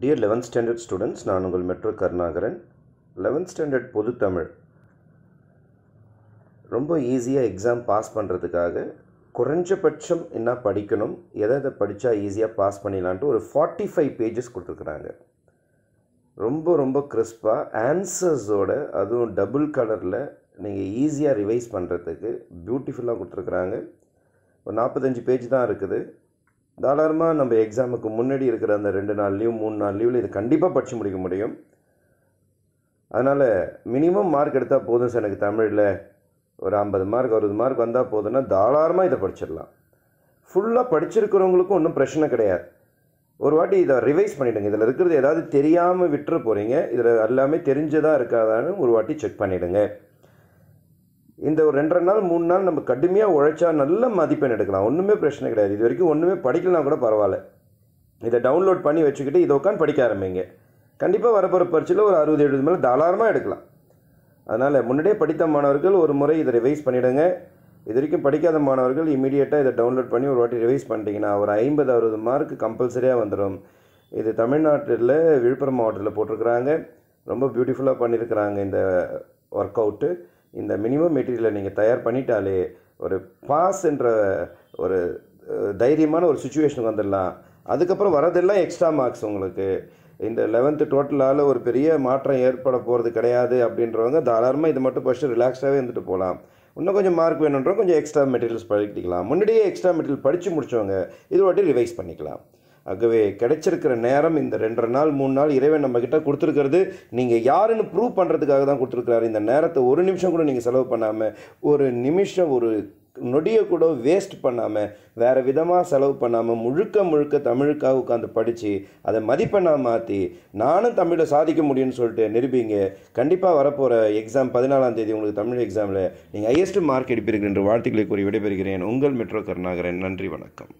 dear eleventh standard students நான் உங்கள் metro Karunakaran eleventh standard பொது தமிழ் ரொம்ப ஈஸியாக எக்ஸாம் பாஸ் பண்ணுறதுக்காக குறைஞ்சபட்சம் என்ன படிக்கணும் எதை எதை படித்தா ஈஸியாக பாஸ் பண்ணிடலான்ட்டு ஒரு ஃபார்ட்டி ஃபைவ் பேஜஸ் கொடுத்துருக்குறாங்க ரொம்ப ரொம்ப கிறிஸ்பாக ஆன்சர்ஸோட அதுவும் டபுள் கலரில் நீங்கள் ஈஸியாக ரிவைஸ் பண்ணுறதுக்கு பியூட்டிஃபுல்லாக கொடுத்துருக்குறாங்க ஒரு நாற்பத்தஞ்சு பேஜ் தான் இருக்குது தாராளமாக நம்ம எக்ஸாமுக்கு முன்னாடி இருக்கிற அந்த ரெண்டு நாள் லீவ் மூணு நாள் லீவில் இது கண்டிப்பாக படித்து முடிக்க முடியும் அதனால் மினிமம் மார்க் எடுத்தால் போதும் சார் எனக்கு தமிழில் ஒரு ஐம்பது மார்க் அறுபது மார்க் வந்தால் போதும்னா தாராளமாக இதை படிச்சிடலாம் ஃபுல்லாக படிச்சிருக்கிறவங்களுக்கும் ஒன்றும் பிரச்சனை கிடையாது ஒரு வாட்டி இதை ரிவைஸ் பண்ணிவிடுங்க இதில் இருக்கிறது ஏதாவது தெரியாமல் விட்டுற போகிறீங்க இதில் எல்லாமே தெரிஞ்சதாக இருக்காதான்னு ஒரு வாட்டி செக் பண்ணிவிடுங்க இந்த ஒரு ரெண்டரை நாள் மூணு நாள் நம்ம கடுமையாக உழைச்சா நல்ல மதிப்பெண் எடுக்கலாம் ஒன்றுமே பிரச்சனை கிடையாது இது வரைக்கும் ஒன்றுமே படிக்கலாம் கூட பரவாயில்ல இதை டவுன்லோட் பண்ணி வச்சுக்கிட்டு இதை உட்காந்து படிக்க ஆரம்பிங்க கண்டிப்பாக வரப்போகிற பரீட்சையில் ஒரு அறுபது எழுபது மேலே தாராளமாக எடுக்கலாம் அதனால் முன்னாடியே படித்த மாணவர்கள் ஒரு முறை இதை ரிவைஸ் பண்ணிவிடுங்க இது வரைக்கும் படிக்காத மாணவர்கள் இமீடியட்டாக இதை டவுன்லோட் பண்ணி ஒரு வாட்டி ரிவைஸ் பண்ணிட்டீங்கன்னா ஒரு ஐம்பது அறுபது மார்க் கம்பல்சரியாக வந்துடும் இது தமிழ்நாட்டில் விழுப்புரம் மாவட்டத்தில் போட்டிருக்கிறாங்க ரொம்ப பியூட்டிஃபுல்லாக பண்ணியிருக்கிறாங்க இந்த ஒர்க் அவுட்டு இந்த மினிமம் மெட்டீரியலை நீங்கள் தயார் பண்ணிட்டாலே ஒரு பாஸ் என்ற ஒரு தைரியமான ஒரு சுச்சுவேஷனுக்கு வந்துடலாம் அதுக்கப்புறம் வரதெல்லாம் எக்ஸ்ட்ரா மார்க்ஸ் உங்களுக்கு இந்த லெவன்த்து டோட்டலால் ஒரு பெரிய மாற்றம் ஏற்பட போகிறது கிடையாது அப்படின்றவங்க தாராளமாக இது மட்டும் ஃபஸ்ட்டு ரிலாக்ஸாகவே இருந்துட்டு போகலாம் இன்னும் கொஞ்சம் மார்க் வேணுன்றோம் கொஞ்சம் எக்ஸ்ட்ரா மெட்டீரியல்ஸ் படிக்கலாம் முன்னாடியே எக்ஸ்ட்ரா மெட்டீரியல் படித்து முடித்தவங்க இது வாட்டி ரிவைஸ் பண்ணிக்கலாம் ஆகவே கிடைச்சிருக்கிற நேரம் இந்த ரெண்டரை நாள் மூணு நாள் இறைவன் நம்மக்கிட்ட கொடுத்துருக்கிறது நீங்கள் யாருன்னு ப்ரூவ் பண்ணுறதுக்காக தான் கொடுத்துருக்கிறாரு இந்த நேரத்தை ஒரு நிமிஷம் கூட நீங்கள் செலவு பண்ணாமல் ஒரு நிமிஷம் ஒரு நொடியை கூட வேஸ்ட் பண்ணாமல் வேறு விதமாக செலவு பண்ணாமல் முழுக்க முழுக்க தமிழுக்காக உட்காந்து படித்து அதை மதிப்பெண்ணாக மாற்றி நானும் தமிழை சாதிக்க முடியும்னு சொல்லிட்டு நிரூபிங்க கண்டிப்பாக வரப்போகிற எக்ஸாம் பதினாலாம் தேதி உங்களுக்கு தமிழ் எக்ஸாமில் நீங்கள் ஹையஸ்ட் மார்க் எடுப்பீர்கள் என்று வாழ்த்துக்களை கூறி விடைபெறுகிறேன் உங்கள் மெட்ரோ கருணாகரன் நன்றி வணக்கம்